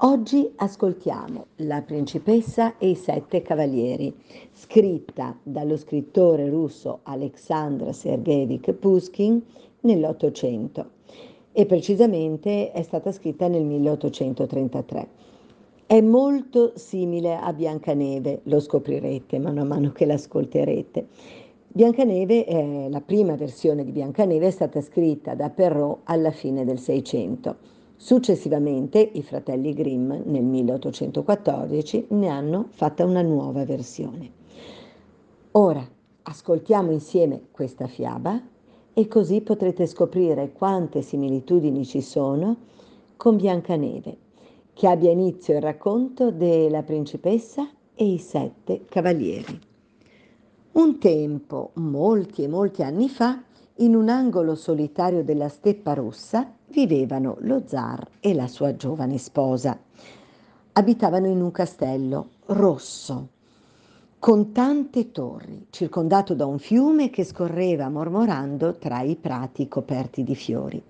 Oggi ascoltiamo La principessa e i sette cavalieri, scritta dallo scrittore russo Aleksandr Sergeevich Puskin nell'Ottocento e precisamente è stata scritta nel 1833. È molto simile a Biancaneve, lo scoprirete mano a mano che l'ascolterete. Biancaneve, eh, la prima versione di Biancaneve è stata scritta da Perrault alla fine del Seicento. Successivamente i fratelli Grimm nel 1814 ne hanno fatta una nuova versione. Ora ascoltiamo insieme questa fiaba e così potrete scoprire quante similitudini ci sono con Biancaneve, che abbia inizio il racconto della principessa e i sette cavalieri. Un tempo, molti e molti anni fa, in un angolo solitario della steppa rossa vivevano lo zar e la sua giovane sposa. Abitavano in un castello rosso, con tante torri, circondato da un fiume che scorreva mormorando tra i prati coperti di fiori.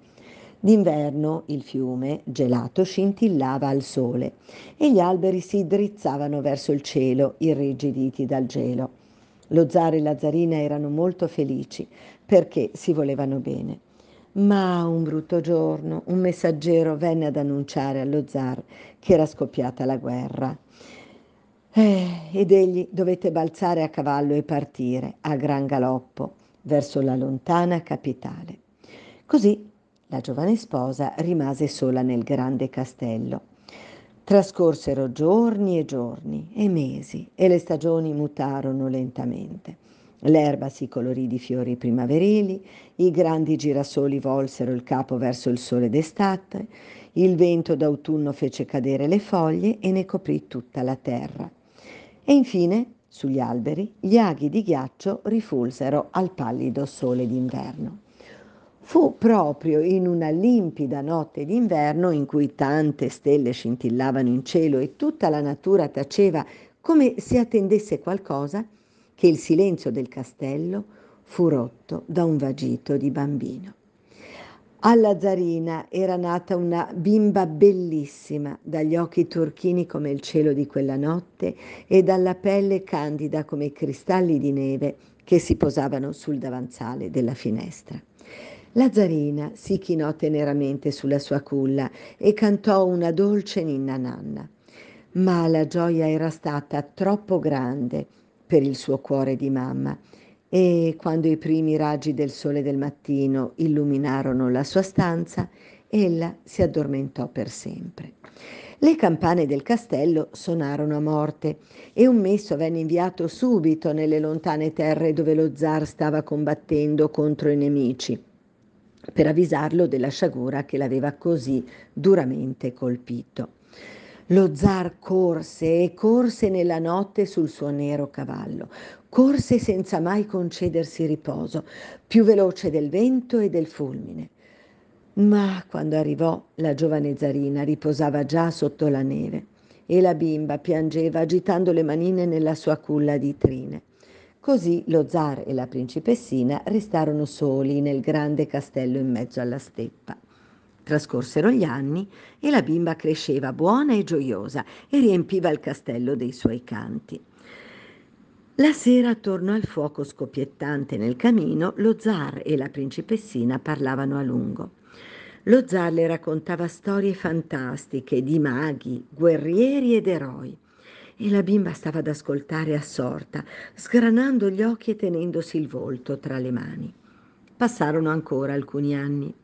D'inverno il fiume, gelato, scintillava al sole e gli alberi si drizzavano verso il cielo, irrigiditi dal gelo. Lo zar e la zarina erano molto felici perché si volevano bene. Ma un brutto giorno un messaggero venne ad annunciare allo zar che era scoppiata la guerra. Eh, ed egli dovette balzare a cavallo e partire a gran galoppo verso la lontana capitale. Così la giovane sposa rimase sola nel grande castello Trascorsero giorni e giorni e mesi e le stagioni mutarono lentamente. L'erba si colorì di fiori primaverili, i grandi girasoli volsero il capo verso il sole d'estate, il vento d'autunno fece cadere le foglie e ne coprì tutta la terra. E infine, sugli alberi, gli aghi di ghiaccio rifulsero al pallido sole d'inverno. Fu proprio in una limpida notte d'inverno in cui tante stelle scintillavano in cielo e tutta la natura taceva come se attendesse qualcosa, che il silenzio del castello fu rotto da un vagito di bambino. Alla zarina era nata una bimba bellissima, dagli occhi turchini come il cielo di quella notte e dalla pelle candida come i cristalli di neve che si posavano sul davanzale della finestra. La zarina si chinò teneramente sulla sua culla e cantò una dolce ninna nanna. Ma la gioia era stata troppo grande per il suo cuore di mamma e quando i primi raggi del sole del mattino illuminarono la sua stanza, ella si addormentò per sempre. Le campane del castello suonarono a morte e un messo venne inviato subito nelle lontane terre dove lo zar stava combattendo contro i nemici per avvisarlo della sciagura che l'aveva così duramente colpito. Lo zar corse e corse nella notte sul suo nero cavallo, corse senza mai concedersi riposo, più veloce del vento e del fulmine. Ma quando arrivò, la giovane zarina riposava già sotto la neve e la bimba piangeva agitando le manine nella sua culla di trine. Così lo zar e la principessina restarono soli nel grande castello in mezzo alla steppa. Trascorsero gli anni e la bimba cresceva buona e gioiosa e riempiva il castello dei suoi canti. La sera, attorno al fuoco scoppiettante nel camino, lo zar e la principessina parlavano a lungo. Lo zar le raccontava storie fantastiche di maghi, guerrieri ed eroi e la bimba stava ad ascoltare assorta, sgranando gli occhi e tenendosi il volto tra le mani. Passarono ancora alcuni anni.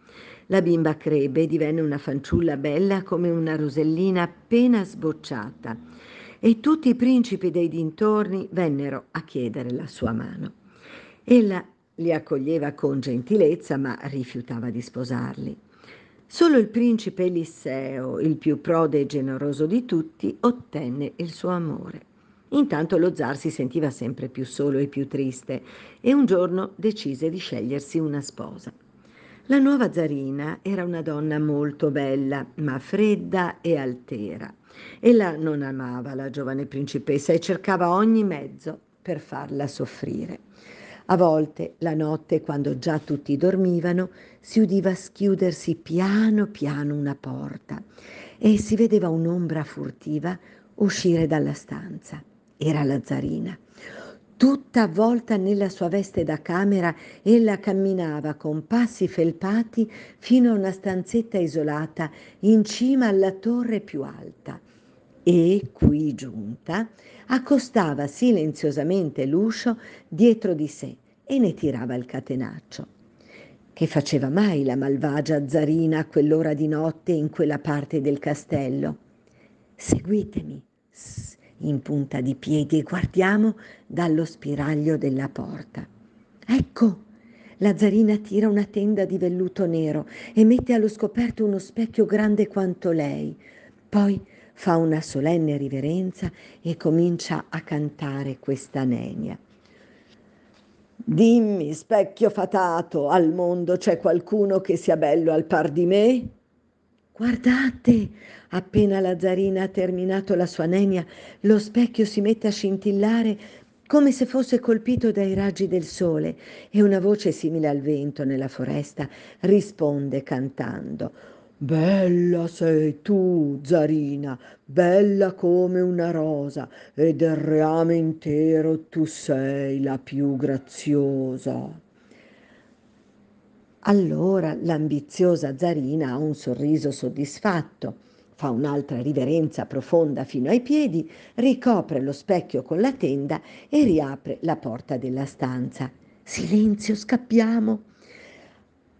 La bimba crebbe e divenne una fanciulla bella come una rosellina appena sbocciata e tutti i principi dei dintorni vennero a chiedere la sua mano. Ella li accoglieva con gentilezza ma rifiutava di sposarli. Solo il principe Elisseo, il più prode e generoso di tutti, ottenne il suo amore. Intanto lo zar si sentiva sempre più solo e più triste e un giorno decise di scegliersi una sposa. La nuova zarina era una donna molto bella, ma fredda e altera. Ella non amava la giovane principessa e cercava ogni mezzo per farla soffrire. A volte, la notte, quando già tutti dormivano, si udiva schiudersi piano piano una porta e si vedeva un'ombra furtiva uscire dalla stanza. Era Lazzarina. Tutta avvolta nella sua veste da camera, ella camminava con passi felpati fino a una stanzetta isolata in cima alla torre più alta. E qui giunta, accostava silenziosamente l'uscio dietro di sé e ne tirava il catenaccio. Che faceva mai la malvagia zarina a quell'ora di notte in quella parte del castello? Seguitemi, sss, in punta di piedi, e guardiamo dallo spiraglio della porta. Ecco! La zarina tira una tenda di velluto nero e mette allo scoperto uno specchio grande quanto lei. Poi fa una solenne riverenza e comincia a cantare questa nenia. Dimmi, specchio fatato, al mondo c'è qualcuno che sia bello al par di me? Guardate, appena la zarina ha terminato la sua nenia, lo specchio si mette a scintillare come se fosse colpito dai raggi del sole e una voce simile al vento nella foresta risponde cantando Bella sei tu, zarina, bella come una rosa, e del reame intero tu sei la più graziosa. Allora l'ambiziosa zarina ha un sorriso soddisfatto, fa un'altra riverenza profonda fino ai piedi, ricopre lo specchio con la tenda e riapre la porta della stanza. Silenzio, scappiamo!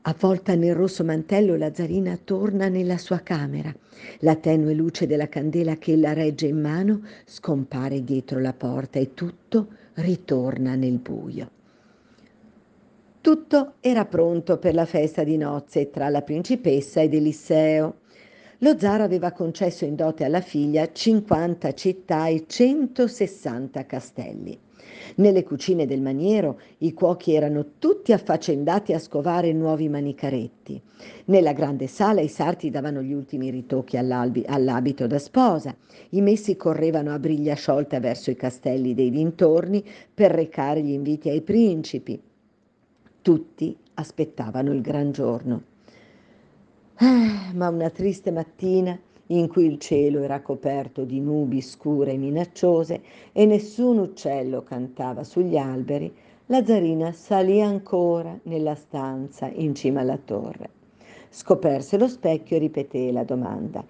Avvolta nel rosso mantello, la zarina torna nella sua camera. La tenue luce della candela che la regge in mano scompare dietro la porta e tutto ritorna nel buio. Tutto era pronto per la festa di nozze tra la principessa ed Eliseo. Lo zar aveva concesso in dote alla figlia 50 città e 160 castelli. Nelle cucine del maniero i cuochi erano tutti affaccendati a scovare nuovi manicaretti. Nella grande sala i sarti davano gli ultimi ritocchi all'abito da sposa, i messi correvano a briglia sciolta verso i castelli dei dintorni per recare gli inviti ai principi. Tutti aspettavano il gran giorno. Ah, ma una triste mattina in cui il cielo era coperto di nubi scure e minacciose e nessun uccello cantava sugli alberi, la zarina salì ancora nella stanza in cima alla torre. Scoperse lo specchio e ripeté la domanda.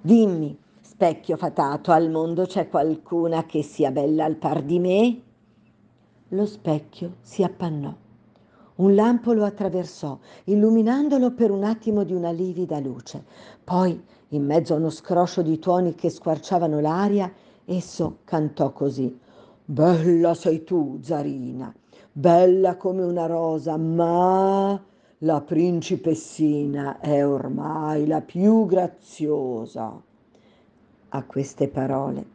Dimmi, specchio fatato, al mondo c'è qualcuna che sia bella al par di me? Lo specchio si appannò. Un lampo lo attraversò, illuminandolo per un attimo di una livida luce. Poi in mezzo a uno scroscio di tuoni che squarciavano l'aria, esso cantò così. Bella sei tu, Zarina, bella come una rosa, ma la principessina è ormai la più graziosa. A queste parole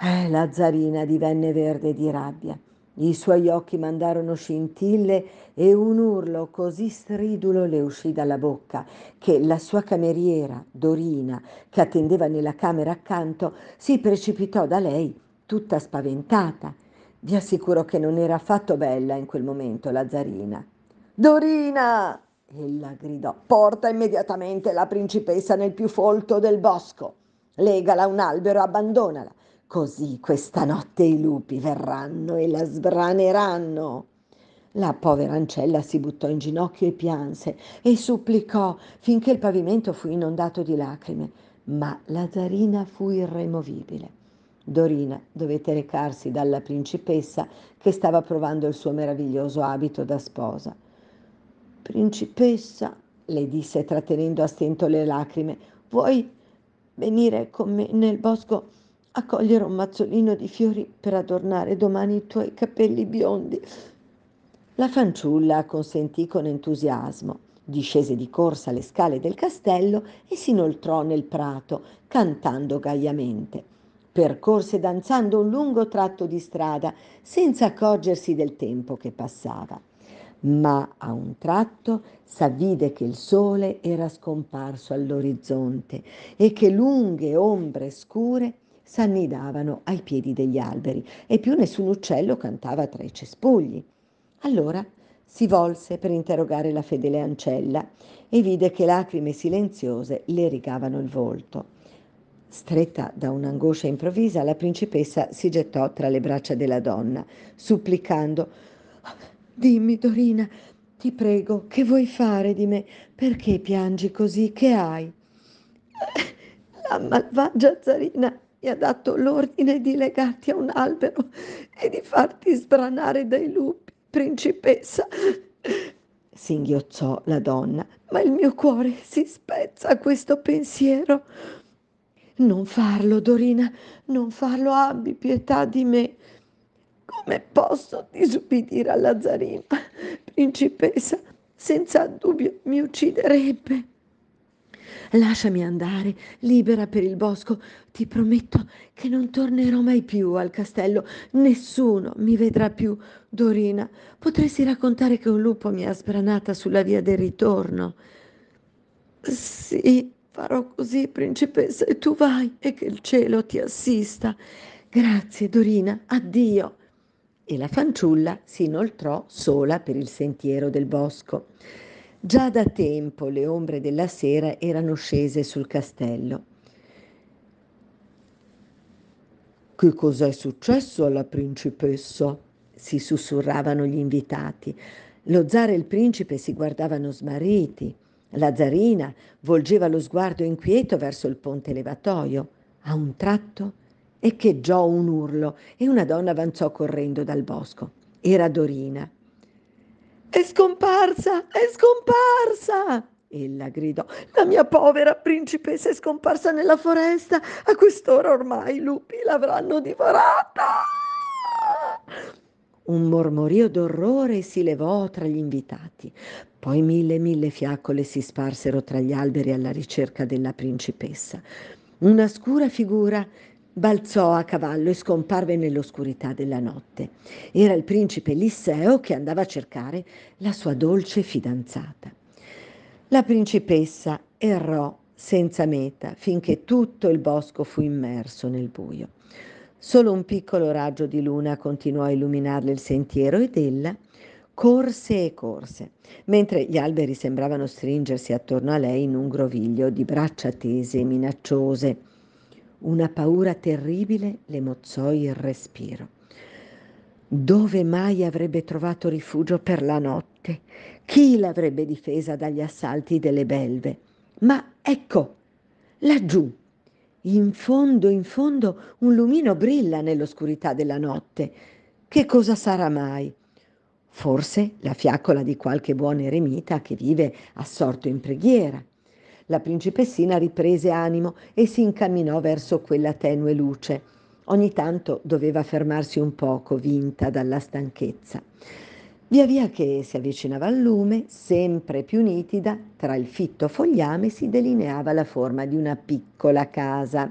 eh, la zarina divenne verde di rabbia i suoi occhi mandarono scintille e un urlo così stridulo le uscì dalla bocca che la sua cameriera, Dorina, che attendeva nella camera accanto, si precipitò da lei, tutta spaventata. Vi assicuro che non era affatto bella in quel momento la zarina. Dorina! ella gridò, porta immediatamente la principessa nel più folto del bosco. Legala a un albero, e abbandonala Così questa notte i lupi verranno e la sbraneranno. La povera ancella si buttò in ginocchio e pianse e supplicò finché il pavimento fu inondato di lacrime, ma la zarina fu irremovibile. Dorina dovette recarsi dalla principessa che stava provando il suo meraviglioso abito da sposa. Principessa, le disse trattenendo a stento le lacrime, vuoi venire con me nel bosco? a cogliere un mazzolino di fiori per adornare domani i tuoi capelli biondi. La fanciulla consentì con entusiasmo. Discese di corsa le scale del castello e si inoltrò nel prato, cantando gaiamente. Percorse danzando un lungo tratto di strada, senza accorgersi del tempo che passava ma a un tratto s'avvide che il sole era scomparso all'orizzonte e che lunghe ombre scure s'annidavano ai piedi degli alberi e più nessun uccello cantava tra i cespugli. Allora si volse per interrogare la fedele ancella e vide che lacrime silenziose le rigavano il volto. Stretta da un'angoscia improvvisa, la principessa si gettò tra le braccia della donna, supplicando Dimmi, Dorina, ti prego, che vuoi fare di me? Perché piangi così? Che hai? La malvagia zarina mi ha dato l'ordine di legarti a un albero e di farti sbranare dai lupi, principessa. Singhiozzò la donna, ma il mio cuore si spezza a questo pensiero. Non farlo, Dorina, non farlo, abbi pietà di me. Come posso disubbidire a Lazzarina, principessa? Senza dubbio mi ucciderebbe. Lasciami andare, libera per il bosco. Ti prometto che non tornerò mai più al castello. Nessuno mi vedrà più. Dorina, potresti raccontare che un lupo mi ha sbranata sulla via del ritorno? Sì, farò così, principessa, e tu vai e che il cielo ti assista. Grazie, Dorina, addio. E la fanciulla si inoltrò sola per il sentiero del bosco. Già da tempo le ombre della sera erano scese sul castello. Che cos'è successo alla principessa? si sussurravano gli invitati. Lo zar e il principe si guardavano smarriti. La zarina volgeva lo sguardo inquieto verso il ponte levatoio. A un tratto echeggiò un urlo e una donna avanzò correndo dal bosco. Era Dorina, è scomparsa! È scomparsa! Ella gridò, la mia povera principessa è scomparsa nella foresta. A quest'ora ormai i lupi l'avranno divorata. Un mormorio d'orrore si levò tra gli invitati. Poi mille e mille fiaccole si sparsero tra gli alberi alla ricerca della principessa. Una scura figura balzò a cavallo e scomparve nell'oscurità della notte. Era il principe Lisseo che andava a cercare la sua dolce fidanzata. La principessa errò senza meta finché tutto il bosco fu immerso nel buio. Solo un piccolo raggio di luna continuò a illuminarle il sentiero ed ella corse e corse, mentre gli alberi sembravano stringersi attorno a lei in un groviglio di braccia tese e minacciose. Una paura terribile le mozzò il respiro. Dove mai avrebbe trovato rifugio per la notte? Chi l'avrebbe difesa dagli assalti delle belve? Ma ecco, laggiù, in fondo, in fondo, un lumino brilla nell'oscurità della notte. Che cosa sarà mai? Forse la fiaccola di qualche buon eremita che vive assorto in preghiera. La principessina riprese animo e si incamminò verso quella tenue luce. Ogni tanto doveva fermarsi un poco, vinta dalla stanchezza. Via via che si avvicinava al lume, sempre più nitida, tra il fitto fogliame si delineava la forma di una piccola casa.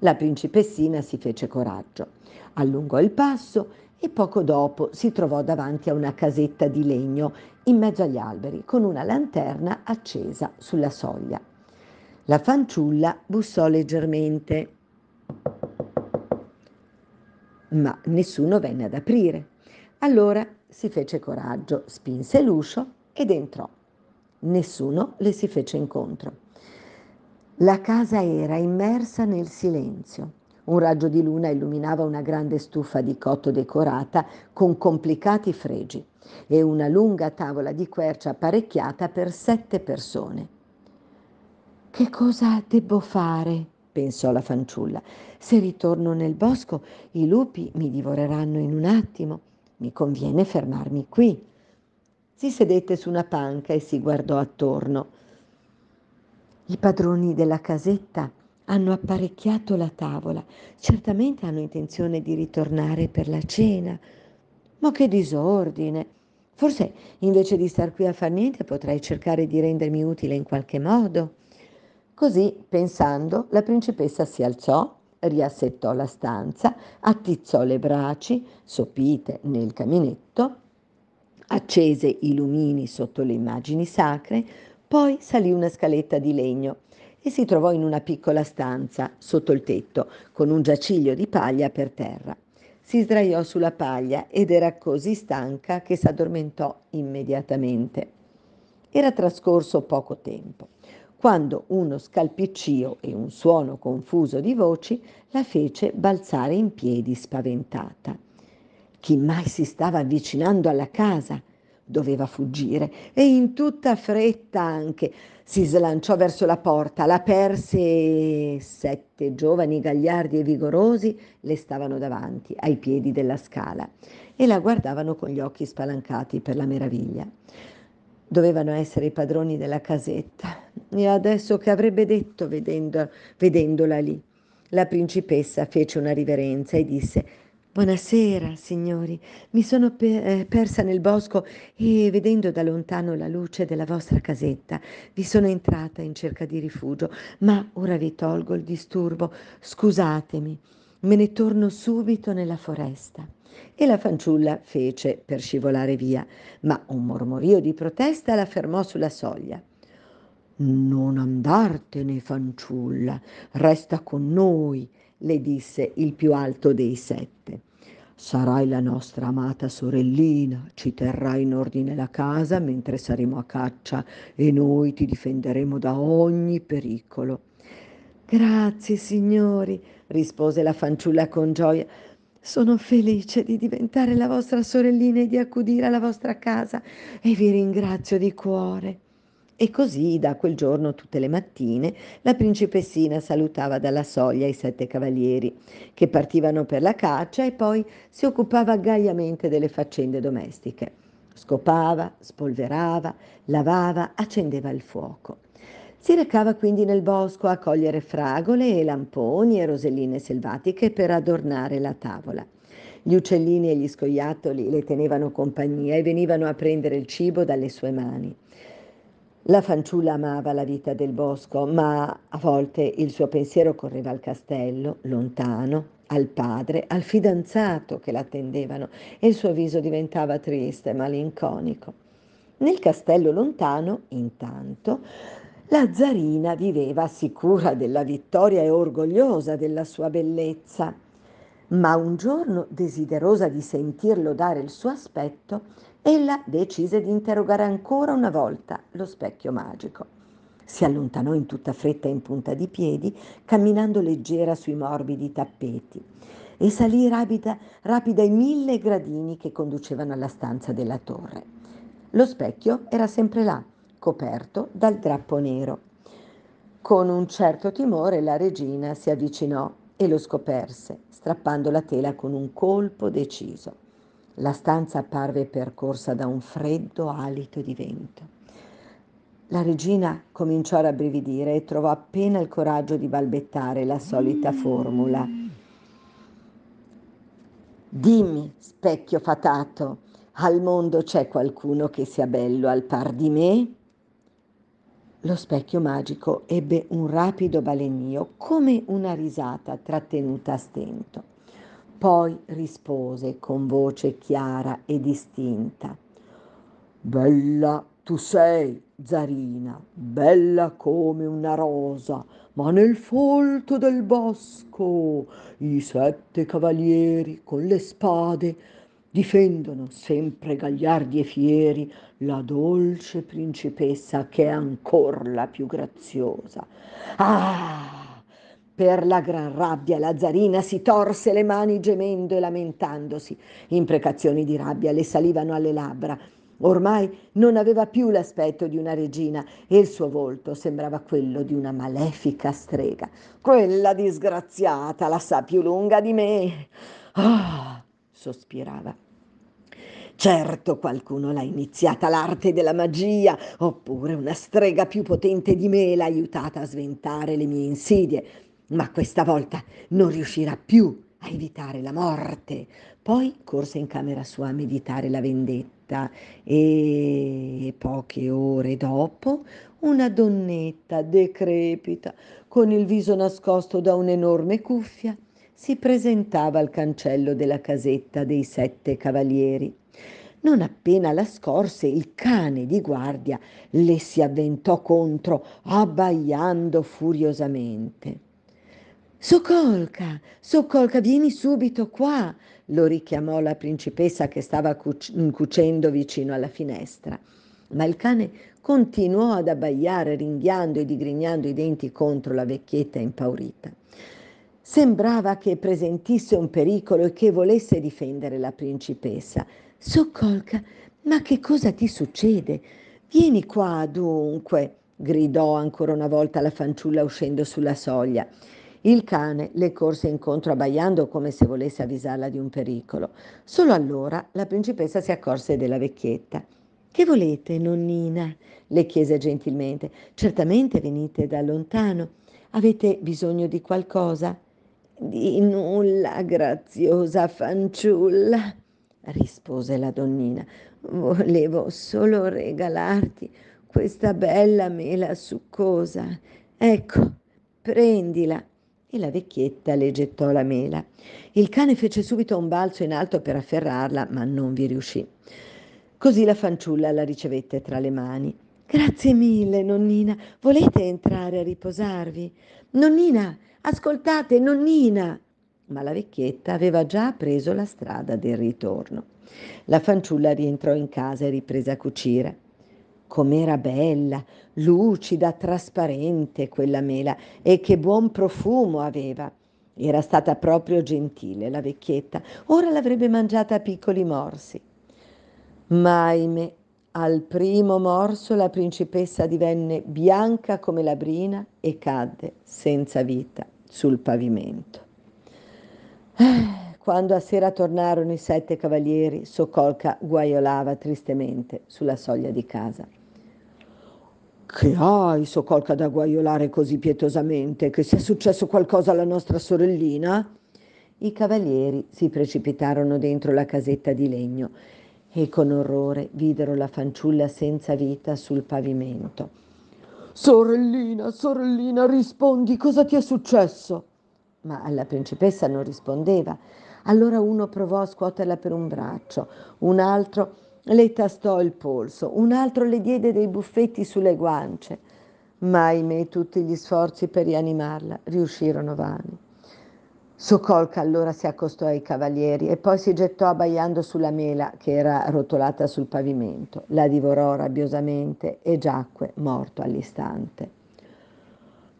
La principessina si fece coraggio. Allungò il passo e poco dopo si trovò davanti a una casetta di legno in mezzo agli alberi con una lanterna accesa sulla soglia. La fanciulla bussò leggermente, ma nessuno venne ad aprire. Allora si fece coraggio, spinse l'uscio ed entrò. Nessuno le si fece incontro. La casa era immersa nel silenzio. Un raggio di luna illuminava una grande stufa di cotto decorata con complicati fregi e una lunga tavola di quercia apparecchiata per sette persone. Che cosa debbo fare? pensò la fanciulla. Se ritorno nel bosco i lupi mi divoreranno in un attimo. Mi conviene fermarmi qui. Si sedette su una panca e si guardò attorno. I padroni della casetta hanno apparecchiato la tavola, certamente hanno intenzione di ritornare per la cena. Ma che disordine! Forse invece di star qui a far niente potrei cercare di rendermi utile in qualche modo. Così, pensando, la principessa si alzò, riassettò la stanza, attizzò le braci, sopite nel caminetto, accese i lumini sotto le immagini sacre, poi salì una scaletta di legno e si trovò in una piccola stanza, sotto il tetto, con un giaciglio di paglia per terra. Si sdraiò sulla paglia ed era così stanca che s'addormentò immediatamente. Era trascorso poco tempo, quando uno scalpiccio e un suono confuso di voci la fece balzare in piedi spaventata. Chi mai si stava avvicinando alla casa? Doveva fuggire e in tutta fretta anche si slanciò verso la porta, la perse e sette giovani gagliardi e vigorosi le stavano davanti, ai piedi della scala, e la guardavano con gli occhi spalancati per la meraviglia. Dovevano essere i padroni della casetta. E adesso che avrebbe detto vedendo, vedendola lì? La principessa fece una riverenza e disse Buonasera, signori. Mi sono pe- eh, persa nel bosco e, vedendo da lontano la luce della vostra casetta, vi sono entrata in cerca di rifugio, ma ora vi tolgo il disturbo. Scusatemi, me ne torno subito nella foresta. E la fanciulla fece per scivolare via, ma un mormorio di protesta la fermò sulla soglia. Non andartene, fanciulla, resta con noi, le disse il più alto dei sette. Sarai la nostra amata sorellina, ci terrai in ordine la casa mentre saremo a caccia e noi ti difenderemo da ogni pericolo. Grazie, signori, rispose la fanciulla con gioia. Sono felice di diventare la vostra sorellina e di accudire alla vostra casa e vi ringrazio di cuore. E così da quel giorno tutte le mattine la principessina salutava dalla soglia i sette cavalieri che partivano per la caccia e poi si occupava gaiamente delle faccende domestiche. Scopava, spolverava, lavava, accendeva il fuoco. Si recava quindi nel bosco a cogliere fragole e lamponi e roselline selvatiche per adornare la tavola. Gli uccellini e gli scoiattoli le tenevano compagnia e venivano a prendere il cibo dalle sue mani. La fanciulla amava la vita del bosco, ma a volte il suo pensiero correva al castello, lontano, al padre, al fidanzato che l'attendevano e il suo viso diventava triste, malinconico. Nel castello lontano, intanto, la zarina viveva sicura della vittoria e orgogliosa della sua bellezza. Ma un giorno, desiderosa di sentirlo dare il suo aspetto, Ella decise di interrogare ancora una volta lo specchio magico. Si allontanò in tutta fretta e in punta di piedi, camminando leggera sui morbidi tappeti, e salì rapida, rapida i mille gradini che conducevano alla stanza della torre. Lo specchio era sempre là, coperto dal drappo nero. Con un certo timore la regina si avvicinò e lo scoperse, strappando la tela con un colpo deciso. La stanza apparve percorsa da un freddo alito di vento. La regina cominciò a rabbrividire e trovò appena il coraggio di balbettare la solita formula. Dimmi, specchio fatato, al mondo c'è qualcuno che sia bello al par di me? Lo specchio magico ebbe un rapido balenio, come una risata trattenuta a stento. Poi rispose con voce chiara e distinta. Bella tu sei, Zarina, bella come una rosa, ma nel folto del bosco i sette cavalieri con le spade difendono sempre gagliardi e fieri la dolce principessa che è ancor la più graziosa. Ah! Per la gran rabbia la zarina si torse le mani gemendo e lamentandosi. Imprecazioni di rabbia le salivano alle labbra. Ormai non aveva più l'aspetto di una regina e il suo volto sembrava quello di una malefica strega. Quella disgraziata la sa più lunga di me. Ah, oh, sospirava. Certo qualcuno l'ha iniziata l'arte della magia, oppure una strega più potente di me l'ha aiutata a sventare le mie insidie ma questa volta non riuscirà più a evitare la morte. Poi corse in camera sua a meditare la vendetta e poche ore dopo una donnetta decrepita con il viso nascosto da un'enorme cuffia si presentava al cancello della casetta dei sette cavalieri. Non appena la scorse, il cane di guardia le si avventò contro, abbaiando furiosamente. Socolca, Socolca, vieni subito qua, lo richiamò la principessa che stava cucendo vicino alla finestra. Ma il cane continuò ad abbaiare, ringhiando e digrignando i denti contro la vecchietta impaurita. Sembrava che presentisse un pericolo e che volesse difendere la principessa. Soccolca, ma che cosa ti succede? Vieni qua dunque, gridò ancora una volta la fanciulla uscendo sulla soglia. Il cane le corse incontro abbaiando come se volesse avvisarla di un pericolo. Solo allora la principessa si accorse della vecchietta. Che volete, nonnina? le chiese gentilmente. Certamente venite da lontano. Avete bisogno di qualcosa? Di nulla, graziosa fanciulla, rispose la donnina. Volevo solo regalarti questa bella mela succosa. Ecco, prendila e la vecchietta le gettò la mela. Il cane fece subito un balzo in alto per afferrarla, ma non vi riuscì. Così la fanciulla la ricevette tra le mani. Grazie mille, nonnina. Volete entrare a riposarvi? Nonnina, ascoltate, nonnina! Ma la vecchietta aveva già preso la strada del ritorno. La fanciulla rientrò in casa e riprese a cucire. Com'era bella, lucida, trasparente quella mela e che buon profumo aveva. Era stata proprio gentile la vecchietta, ora l'avrebbe mangiata a piccoli morsi. Ma ahimè, al primo morso la principessa divenne bianca come la brina e cadde senza vita sul pavimento. Quando a sera tornarono i sette cavalieri, Sokolka guaiolava tristemente sulla soglia di casa. Che hai, soccolca da guaiolare così pietosamente, che sia successo qualcosa alla nostra sorellina? I cavalieri si precipitarono dentro la casetta di legno e con orrore videro la fanciulla senza vita sul pavimento. Sorellina, sorellina, rispondi, cosa ti è successo? Ma la principessa non rispondeva. Allora uno provò a scuoterla per un braccio, un altro le tastò il polso, un altro le diede dei buffetti sulle guance, ma ahimè tutti gli sforzi per rianimarla riuscirono vani. Sokolka allora si accostò ai cavalieri e poi si gettò abbaiando sulla mela che era rotolata sul pavimento. La divorò rabbiosamente e giacque morto all'istante.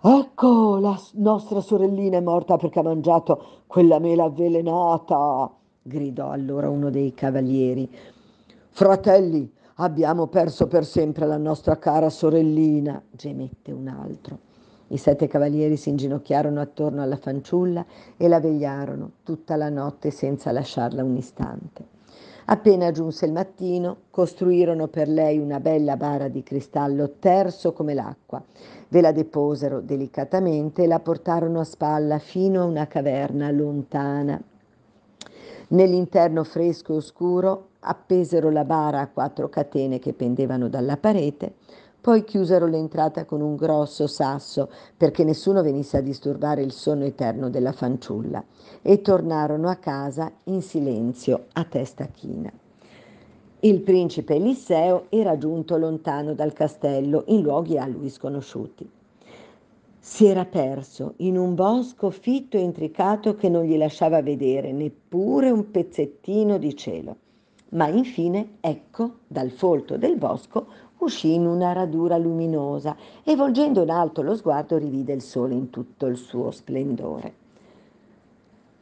Ecco, la nostra sorellina è morta perché ha mangiato quella mela avvelenata, gridò allora uno dei cavalieri Fratelli, abbiamo perso per sempre la nostra cara sorellina, gemette un altro. I sette cavalieri si inginocchiarono attorno alla fanciulla e la vegliarono tutta la notte senza lasciarla un istante. Appena giunse il mattino, costruirono per lei una bella bara di cristallo terso come l'acqua, ve la deposero delicatamente e la portarono a spalla fino a una caverna lontana. Nell'interno fresco e oscuro appesero la bara a quattro catene che pendevano dalla parete, poi chiusero l'entrata con un grosso sasso perché nessuno venisse a disturbare il sonno eterno della fanciulla e tornarono a casa in silenzio a testa china. Il principe Elisseo era giunto lontano dal castello in luoghi a lui sconosciuti. Si era perso in un bosco fitto e intricato che non gli lasciava vedere neppure un pezzettino di cielo ma infine, ecco, dal folto del bosco uscì in una radura luminosa e volgendo in alto lo sguardo rivide il sole in tutto il suo splendore.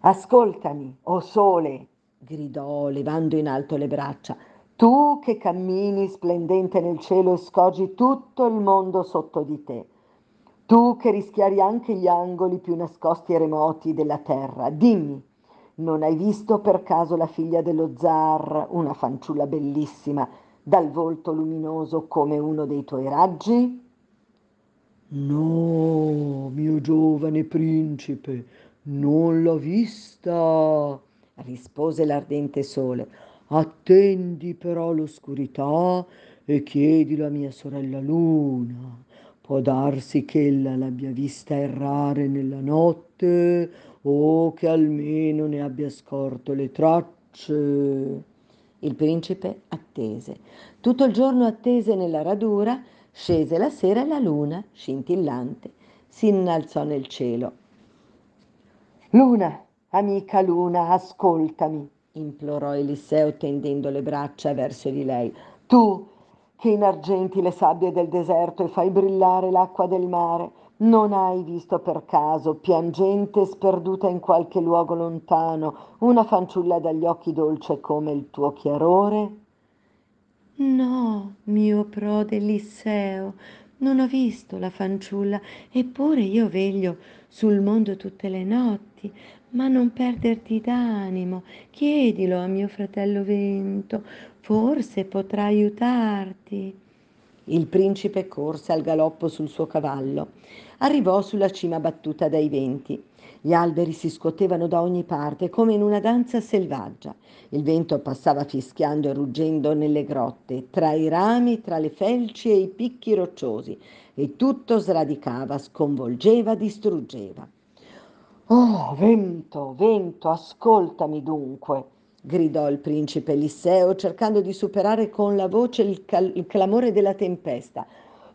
Ascoltami, o oh sole, gridò levando in alto le braccia, tu che cammini splendente nel cielo e scorgi tutto il mondo sotto di te. Tu che rischiari anche gli angoli più nascosti e remoti della terra, dimmi, non hai visto per caso la figlia dello zar, una fanciulla bellissima, dal volto luminoso come uno dei tuoi raggi? No, mio giovane principe, non l'ho vista, rispose l'ardente sole. Attendi però l'oscurità e chiedilo a mia sorella Luna. Può darsi che ella l'abbia vista errare nella notte o che almeno ne abbia scorto le tracce. Il principe attese. Tutto il giorno attese nella radura, scese la sera e la luna, scintillante, si innalzò nel cielo. Luna, amica luna, ascoltami, implorò Eliseo tendendo le braccia verso di lei. Tu che inargenti le sabbie del deserto e fai brillare l'acqua del mare, non hai visto per caso, piangente e sperduta in qualche luogo lontano, una fanciulla dagli occhi dolce come il tuo chiarore? No, mio prode Lisseo, non ho visto la fanciulla, eppure io veglio sul mondo tutte le notti, ma non perderti d'animo, chiedilo a mio fratello Vento, forse potrà aiutarti. Il principe corse al galoppo sul suo cavallo. Arrivò sulla cima battuta dai venti. Gli alberi si scuotevano da ogni parte come in una danza selvaggia. Il vento passava fischiando e ruggendo nelle grotte, tra i rami, tra le felci e i picchi rocciosi, e tutto sradicava, sconvolgeva, distruggeva. Oh, vento, vento, ascoltami dunque, gridò il principe Elisseo, cercando di superare con la voce il, cal- il clamore della tempesta.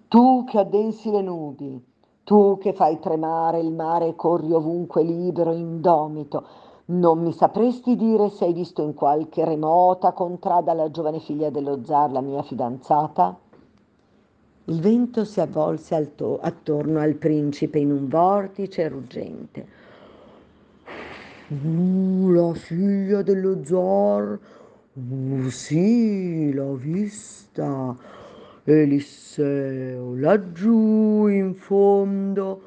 Tu che addensi le nubi, tu che fai tremare il mare e corri ovunque libero, indomito, non mi sapresti dire se hai visto in qualche remota contrada la giovane figlia dello zar, la mia fidanzata? Il vento si avvolse alto, attorno al principe in un vortice ruggente. Uh, la figlia dello zar! Uh, sì, l'ho vista! Elisseo, oh, laggiù in fondo!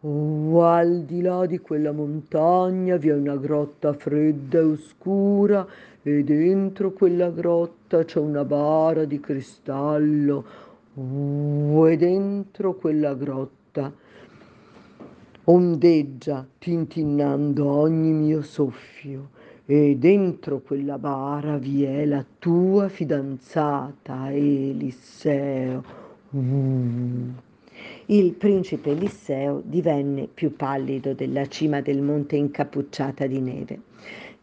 uh, al di là di quella montagna vi è una grotta fredda e oscura e dentro quella grotta c'è una bara di cristallo e dentro quella grotta ondeggia tintinnando ogni mio soffio e dentro quella bara vi è la tua fidanzata Elisseo. Mm. Il principe Elisseo divenne più pallido della cima del monte incappucciata di neve.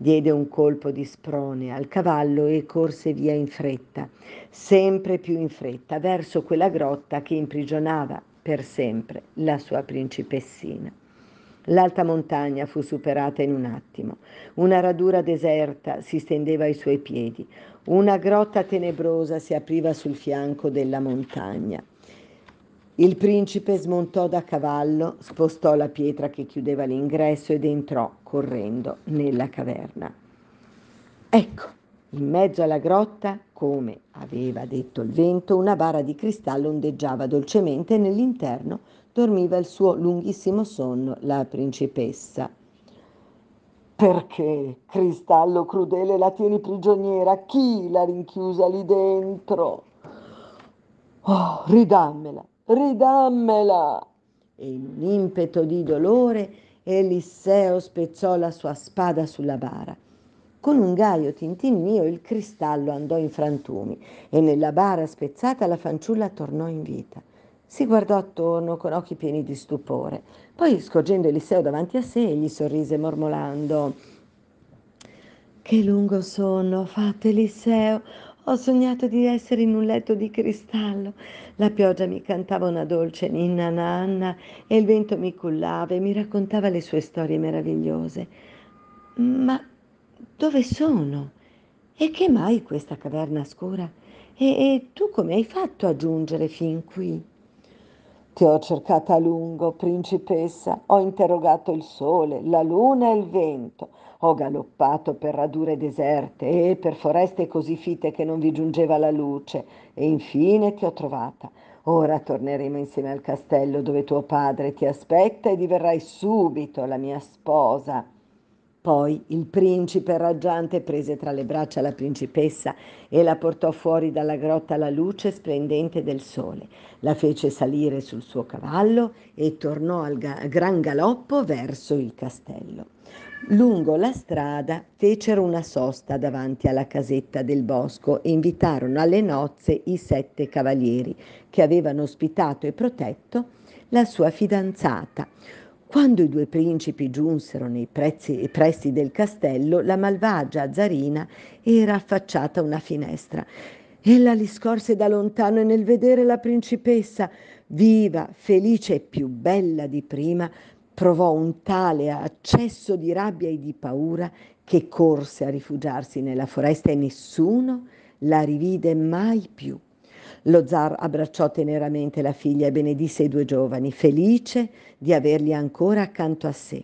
Diede un colpo di sprone al cavallo e corse via in fretta, sempre più in fretta, verso quella grotta che imprigionava per sempre la sua principessina. L'alta montagna fu superata in un attimo. Una radura deserta si stendeva ai suoi piedi. Una grotta tenebrosa si apriva sul fianco della montagna. Il principe smontò da cavallo, spostò la pietra che chiudeva l'ingresso ed entrò correndo nella caverna. Ecco, in mezzo alla grotta, come aveva detto il vento, una bara di cristallo ondeggiava dolcemente e nell'interno dormiva il suo lunghissimo sonno la principessa. Perché, cristallo crudele, la tieni prigioniera? Chi l'ha rinchiusa lì dentro? Oh, ridammela, ridammela! E in un impeto di dolore Eliseo spezzò la sua spada sulla bara. Con un gaio tintinnio il cristallo andò in frantumi e nella bara spezzata la fanciulla tornò in vita. Si guardò attorno con occhi pieni di stupore. Poi, scorgendo Eliseo davanti a sé, gli sorrise mormorando: Che lungo sonno ho fatto, Eliseo! Ho sognato di essere in un letto di cristallo. La pioggia mi cantava una dolce ninna nanna e il vento mi cullava e mi raccontava le sue storie meravigliose. Ma dove sono? E che mai questa caverna scura? E, e tu come hai fatto a giungere fin qui? Ti ho cercata a lungo, principessa. Ho interrogato il sole, la luna e il vento. Ho galoppato per radure deserte e per foreste così fitte che non vi giungeva la luce e infine ti ho trovata. Ora torneremo insieme al castello dove tuo padre ti aspetta e diverrai subito la mia sposa. Poi il principe raggiante prese tra le braccia la principessa e la portò fuori dalla grotta alla luce splendente del sole. La fece salire sul suo cavallo e tornò al ga- gran galoppo verso il castello. Lungo la strada fecero una sosta davanti alla casetta del bosco e invitarono alle nozze i sette cavalieri che avevano ospitato e protetto la sua fidanzata. Quando i due principi giunsero nei prezzi, pressi del castello, la malvagia zarina era affacciata a una finestra. Ella li scorse da lontano e nel vedere la principessa, viva, felice e più bella di prima, provò un tale accesso di rabbia e di paura che corse a rifugiarsi nella foresta e nessuno la rivide mai più. Lo zar abbracciò teneramente la figlia e benedisse i due giovani, felice di averli ancora accanto a sé.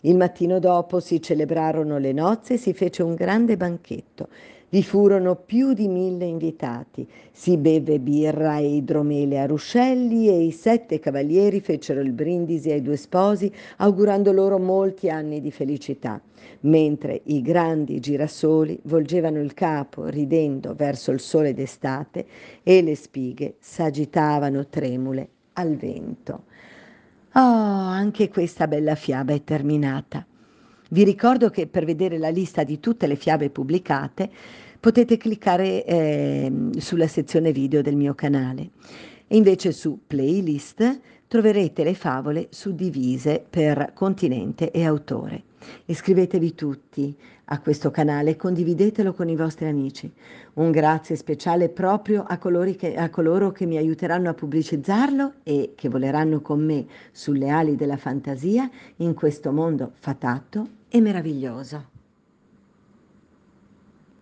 Il mattino dopo si celebrarono le nozze e si fece un grande banchetto. Vi furono più di mille invitati, si beve birra e idromele a ruscelli e i sette cavalieri fecero il brindisi ai due sposi augurando loro molti anni di felicità, mentre i grandi girasoli volgevano il capo ridendo verso il sole d'estate e le spighe s'agitavano tremule al vento. Oh, anche questa bella fiaba è terminata. Vi ricordo che per vedere la lista di tutte le fiabe pubblicate potete cliccare eh, sulla sezione video del mio canale. E invece su playlist troverete le favole suddivise per continente e autore. Iscrivetevi tutti a questo canale e condividetelo con i vostri amici. Un grazie speciale proprio a, che, a, coloro che mi aiuteranno a pubblicizzarlo e che voleranno con me sulle ali della fantasia in questo mondo fatato e meravigliosa